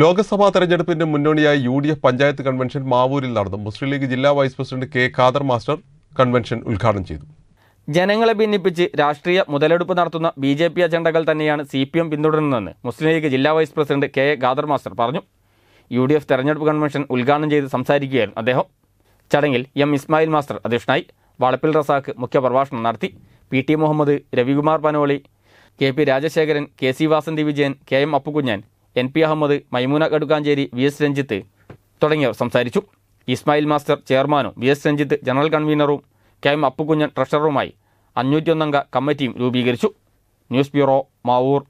ലോക്സഭാ തെരഞ്ഞെടുപ്പിന്റെ മുന്നോടിയായി U D F panchayat convention മാവൂരിൽ നടന്നു മുസ്ലിം ലീഗ് ജില്ലാ vice president K Khader master convention ഉദ്ഘാടനം ചെയ്തു ജനങ്ങളെ ഭിന്നിപ്പിച്ച് രാഷ്ട്രീയ മുതലെടുപ്പ് നടത്തുന്ന ബി ജെ പി അജണ്ടകൾ തന്നെയാണ് സി പി എം പിന്തുടരുന്നതെന്ന് മുസ്ലിം ലീഗ് ജില്ലാ vice president K Khader master പറഞ്ഞു യു ഡി എഫ് തെരഞ്ഞെടുപ്പ് കൺവെൻഷൻ ഉദ്ഘാടനം ചെയ്ത് സംസാരിക്കുകയായിരുന്നു അദ്ദേഹം ചടങ്ങിൽ എം ഇസ്മായിൽ മാസ്റ്റർ അധ്യക്ഷനായി വളപ്പിൽ റസാഖ് മുഖ്യ പ്രഭാഷണം നടത്തി P T Muhammad Ravikumar Panoli K P Rajasekharan K C Vasanthi Vijayan K M Appukunhan N P Ahmed Maimoona Kadukkancheri V S Ranjith തുടങ്ങിയവർ സംസാരിച്ചു ഇസ്മായിൽ മാസ്റ്റർ ചെയർമാനും വി എസ് രഞ്ജിത്ത് ജനറൽ കൺവീനറും കെ എം അപ്പുകുഞ്ഞൻ ട്രഷററുമായി അഞ്ഞൂറ്റിയൊന്നംഗ കമ്മിറ്റിയും രൂപീകരിച്ചു ന്യൂസ് ബ്യൂറോ മാവൂർ